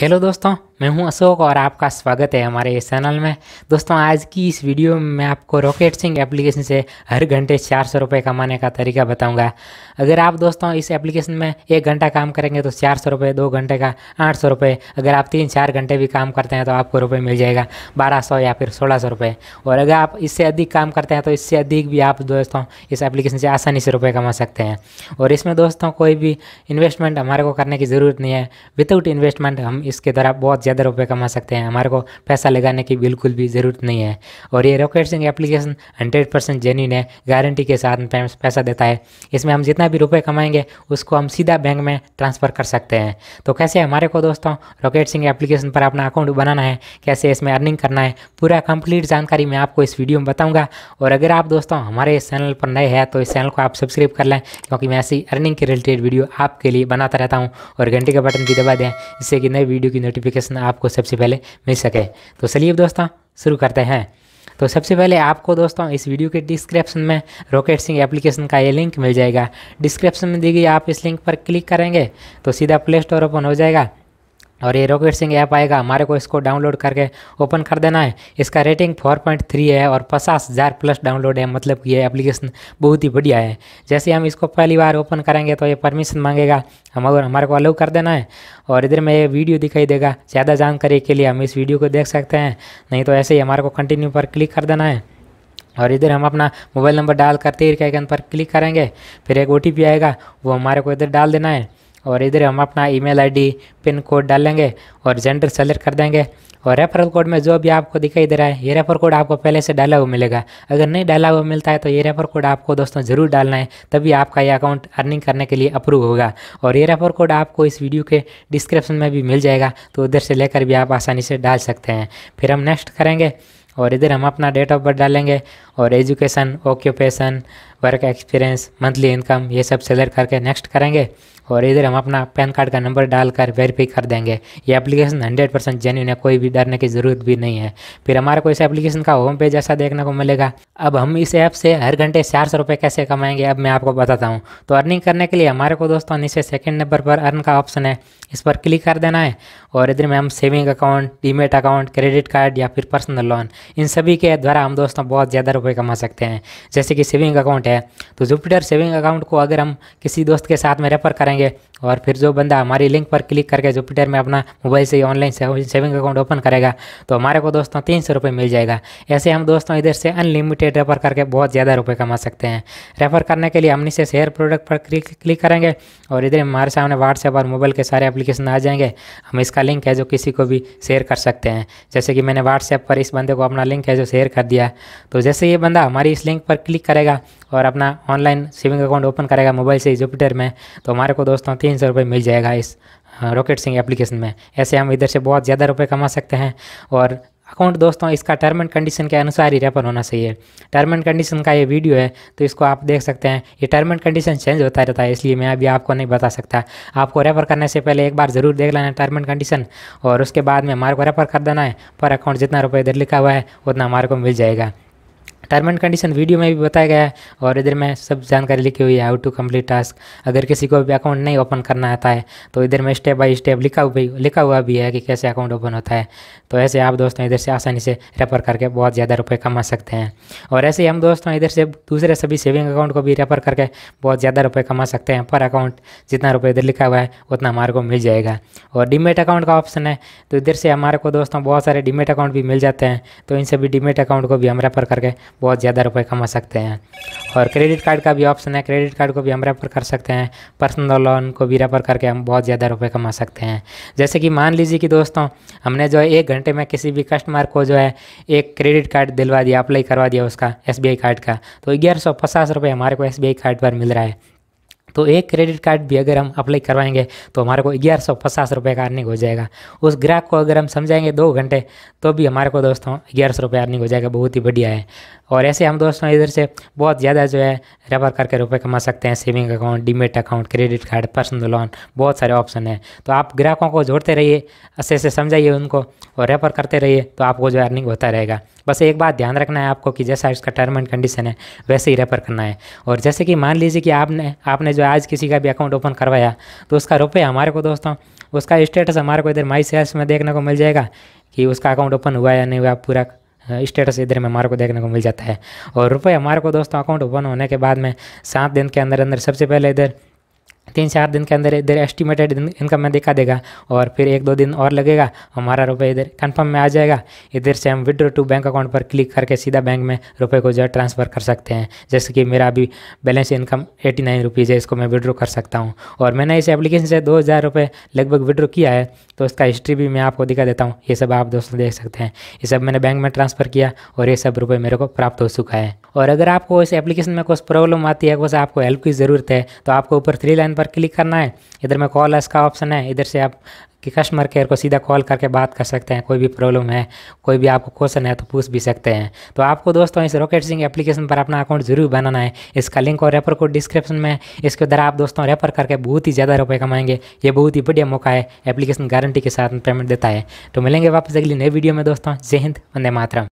hello दोस्तों मैं हूं अशोक और आपका स्वागत है हमारे इस चैनल में दोस्तों आज की इस वीडियो में मैं आपको रॉकेट सिंह एप्लीकेशन से हर घंटे चार सौ रुपये कमाने का तरीका बताऊंगा अगर आप दोस्तों इस एप्लीकेशन में एक घंटा काम करेंगे तो चार सौ रुपये दो घंटे का आठ सौ रुपये अगर आप तीन चार घंटे भी काम करते हैं तो आपको रुपये मिल जाएगा बारह सौ या फिर सोलह सौ रुपये और अगर आप इससे अधिक काम करते हैं तो इससे अधिक भी आप दोस्तों इस एप्लीकेशन से आसानी से रुपये कमा सकते हैं और इसमें दोस्तों कोई भी इन्वेस्टमेंट हमारे को करने की ज़रूरत नहीं है विदाउट इन्वेस्टमेंट हम इसके द्वारा बहुत ज़्यादा रुपये कमा सकते हैं हमारे को पैसा लगाने की बिल्कुल भी ज़रूरत नहीं है और ये Rocket Singh application hundred percent genuine है गारंटी के साथ पैसा देता है इसमें हम जितना भी रुपये कमाएंगे उसको हम सीधा बैंक में ट्रांसफ़र कर सकते हैं तो कैसे हमारे को दोस्तों रॉकेट सिंह एप्लीकेशन पर अपना अकाउंट बनाना है कैसे इसमें अर्निंग करना है पूरा कंप्लीट जानकारी मैं आपको इस वीडियो में बताऊँगा और अगर आप दोस्तों हमारे इस चैनल पर नए हैं तो इस चैनल को आप सब्सक्राइब कर लें क्योंकि मैं ऐसी अर्निंग के रिलेटेड वीडियो आपके लिए बनाता रहता हूँ और घंटे का बटन भी दबा दें जिससे कि नई वीडियो की नोटिफिकेशन आपको सबसे पहले मिल सके तो चलिए दोस्तों शुरू करते हैं तो सबसे पहले आपको दोस्तों इस वीडियो के डिस्क्रिप्शन में रॉकेट सिंह एप्लीकेशन का ये लिंक मिल जाएगा डिस्क्रिप्शन में दी गई आप इस लिंक पर क्लिक करेंगे तो सीधा प्ले स्टोर ओपन हो जाएगा और ये रॉकेट सिंह ऐप आएगा हमारे को इसको डाउनलोड करके ओपन कर देना है इसका रेटिंग 4.3 है और पचास हज़ार प्लस डाउनलोड है मतलब कि ये एप्लीकेशन बहुत ही बढ़िया है जैसे हम इसको पहली बार ओपन करेंगे तो ये परमिशन मांगेगा हम अगर हमारे को अलाउ कर देना है और इधर में ये वीडियो दिखाई देगा ज़्यादा जानकारी के लिए हम इस वीडियो को देख सकते हैं नहीं तो ऐसे ही हमारे को कंटिन्यू पर क्लिक कर देना है और इधर हम अपना मोबाइल नंबर डाल कर तीर के आइकन पर क्लिक करेंगे फिर एक ओ आएगा वो हमारे को इधर डाल देना है और इधर हम अपना ईमेल आईडी पिन कोड डालेंगे और जेंडर सेलेक्ट कर देंगे और रेफरल कोड में जो भी आपको दिखाई दे रहा है ये रेफर कोड आपको पहले से डाला हुआ मिलेगा अगर नहीं डाला हुआ मिलता है तो ये रेफर कोड आपको दोस्तों ज़रूर डालना है तभी आपका ये अकाउंट अर्निंग करने के लिए अप्रूव होगा और ये रेफर कोड आपको इस वीडियो के डिस्क्रिप्शन में भी मिल जाएगा तो उधर से लेकर भी आप आसानी से डाल सकते हैं फिर हम नेक्स्ट करेंगे और इधर हम अपना डेट ऑफ बर्थ डालेंगे और education occupation work experience monthly income ये सब सेलेक्ट करके नेक्स्ट करेंगे और इधर हम अपना पैन कार्ड का नंबर डालकर वेरीफाई कर देंगे ये एप्लीकेशन हंड्रेड परसेंट जेन्यून है कोई भी डरने की ज़रूरत भी नहीं है फिर हमारे को इस एप्लीकेशन का होम पेज ऐसा देखने को मिलेगा अब हम इस ऐप से हर घंटे चार सौ रुपये कैसे कमाएंगे अब मैं आपको बताता हूँ तो अर्निंग करने के लिए हमारे को दोस्तों नीचे सेकेंड नंबर पर अर्न का ऑप्शन है इस पर क्लिक कर देना है और इधर में हम saving account demat account credit card या फिर पर्सनल लोन इन सभी के द्वारा हम दोस्तों बहुत ज़्यादा रुपये कमा सकते हैं जैसे कि सेविंग अकाउंट है तो जुपिटर सेविंग अकाउंट को अगर हम किसी दोस्त के साथ में रेफर करेंगे जाएंगे और फिर जो बंदा हमारी लिंक पर क्लिक करके जुपिटर में अपना मोबाइल से ऑनलाइन सेविंग अकाउंट ओपन करेगा तो हमारे को दोस्तों तीन सौ रुपये मिल जाएगा ऐसे हम दोस्तों इधर से अनलिमिटेड रेफर करके बहुत ज़्यादा रुपये कमा सकते हैं रेफर करने के लिए हम इसे शेयर प्रोडक्ट पर क्लिक क्लिक करेंगे और इधर हमारे सामने व्हाट्सएप और मोबाइल के सारे एप्लीकेशन आ जाएंगे हम इसका लिंक है जो किसी को भी शेयर कर सकते हैं जैसे कि मैंने व्हाट्सएप पर इस बंदे को अपना लिंक है जो शेयर कर दिया तो जैसे ये बंदा हमारी इस लिंक पर क्लिक करेगा और अपना ऑनलाइन सेविंग अकाउंट ओपन करेगा मोबाइल से जुपिटर में तो हमारे को दोस्तों तीन सौ रुपये मिल जाएगा इस रॉकेट सिंह एप्लीकेशन में ऐसे हम इधर से बहुत ज़्यादा रुपये कमा सकते हैं और अकाउंट दोस्तों इसका टर्म एंड कंडीशन के अनुसार ही रेफर होना चाहिए टर्म एंड कंडीशन का ये वीडियो है तो इसको आप देख सकते हैं ये टर्म एंड कंडीशन चेंज होता रहता है इसलिए मैं अभी आपको नहीं बता सकता आपको रेफर करने से पहले एक बार ज़रूर देख लेना टर्म एंड कंडीशन और उसके बाद में हमारे को रेफर कर देना है पर अकाउंट जितना रुपये इधर लिखा हुआ है उतना हमारे को मिल जाएगा टर्म एंड कंडीशन वीडियो में भी बताया गया है और इधर में सब जानकारी लिखी हुई है हाउ टू कम्प्लीट टास्क अगर किसी को भी अकाउंट नहीं ओपन करना आता है तो इधर में स्टेप बाई स्टेप लिखा हुआ लिखा हुआ भी है कि कैसे अकाउंट ओपन होता है तो ऐसे आप दोस्तों इधर से आसानी से रेफर करके बहुत ज़्यादा रुपये कमा सकते हैं और ऐसे ही हम दोस्तों इधर से दूसरे सभी सेविंग अकाउंट को भी रेफर करके बहुत ज़्यादा रुपये कमा सकते हैं पर अकाउंट जितना रुपये इधर लिखा हुआ है उतना हमारे को मिल जाएगा और डिमेट अकाउंट का ऑप्शन है तो इधर से हमारे को दोस्तों बहुत सारे डिमेट अकाउंट भी मिल जाते हैं तो इन सभी डिमेट अकाउंट को भी हम रेफर करके बहुत ज़्यादा रुपये कमा सकते हैं और क्रेडिट कार्ड का भी ऑप्शन है क्रेडिट कार्ड को भी हम रेफर कर सकते हैं पर्सनल लोन को भी रेफर करके हम बहुत ज़्यादा रुपये कमा सकते हैं जैसे कि मान लीजिए कि दोस्तों हमने जो है एक घंटे में किसी भी कस्टमर को जो है एक क्रेडिट कार्ड दिलवा दिया अप्लाई करवा दिया उसका एस कार्ड का तो ग्यारह सौ पचास रुपये हमारे को एस कार्ड पर मिल रहा है तो एक क्रेडिट कार्ड भी अगर हम अप्लाई करवाएंगे तो हमारे को ग्यारह सौ पचास रुपये का अर्निंग हो जाएगा उस ग्राहक को अगर हम समझाएंगे दो घंटे तो भी हमारे को दोस्तों ग्यारह सौ रुपये अर्निंग हो जाएगा बहुत ही बढ़िया है और ऐसे हम दोस्तों इधर से बहुत ज़्यादा जो है रेफर करके रुपये कमा सकते हैं saving account demat account credit card personal loan बहुत सारे ऑप्शन हैं तो आप ग्राहकों को जोड़ते रहिए अच्छे से समझाइए उनको और रेफर करते रहिए तो आपको जो अर्निंग होता रहेगा बस एक बात ध्यान रखना है आपको कि जैसा इसका टर्म एंड कंडीशन है वैसे ही रेफर करना है और जैसे कि मान लीजिए कि आपने आपने जो आज किसी का भी अकाउंट ओपन करवाया तो उसका रुपये हमारे को दोस्तों उसका स्टेटस हमारे को इधर माई सेल्स में देखने को मिल जाएगा कि उसका अकाउंट ओपन हुआ या नहीं हुआ पूरा स्टेटस इधर में हमारे को देखने को मिल जाता है और रुपये हमारे को दोस्तों अकाउंट ओपन होने के बाद में सात दिन के अंदर अंदर सबसे पहले इधर तीन चार दिन के अंदर इधर एस्टिमेटेड इनकम में दिखा देगा और फिर एक दो दिन और लगेगा हमारा रुपये इधर कंफर्म में आ जाएगा इधर से हम विड्रो टू बैंक अकाउंट पर क्लिक करके सीधा बैंक में रुपये को जो है ट्रांसफ़र कर सकते हैं जैसे कि मेरा अभी balance income eighty nine rupees है इसको मैं विड्रो कर सकता हूँ और मैंने इस एप्लीकेशन से दो हज़ार रुपये लगभग विड्रो किया है तो उसका हिस्ट्री भी मैं आपको दिखा देता हूँ ये सब आप दोस्तों देख सकते हैं ये सब मैंने बैंक में ट्रांसफ़र किया और ये सब रुपये मेरे को प्राप्त हो चुका है और अगर आपको इस एप्लीकेशन में कुछ प्रॉब्लम आती है कुछ आपको हेल्प की ज़रूरत है तो आपको ऊपर थ्री लाइन पर क्लिक करना है इधर में कॉल एस का ऑप्शन है इधर से आप कि कस्टमर केयर को सीधा कॉल करके बात कर सकते हैं कोई भी प्रॉब्लम है कोई भी आपको क्वेश्चन है तो पूछ भी सकते हैं तो आपको दोस्तों इस रॉकेट सिंह एप्लीकेशन पर अपना अकाउंट जरूर बनाना है इसका लिंक और रेफर कोड डिस्क्रिप्शन में है इसके द्वारा आप दोस्तों रेफर करके बहुत ही ज़्यादा रुपये कमाएंगे ये बहुत ही बढ़िया मौका है एप्लीकेशन गारंटी के साथ पेमेंट देता है तो मिलेंगे वापस अगली नई वीडियो में दोस्तों जय हिंद वंदे मातरम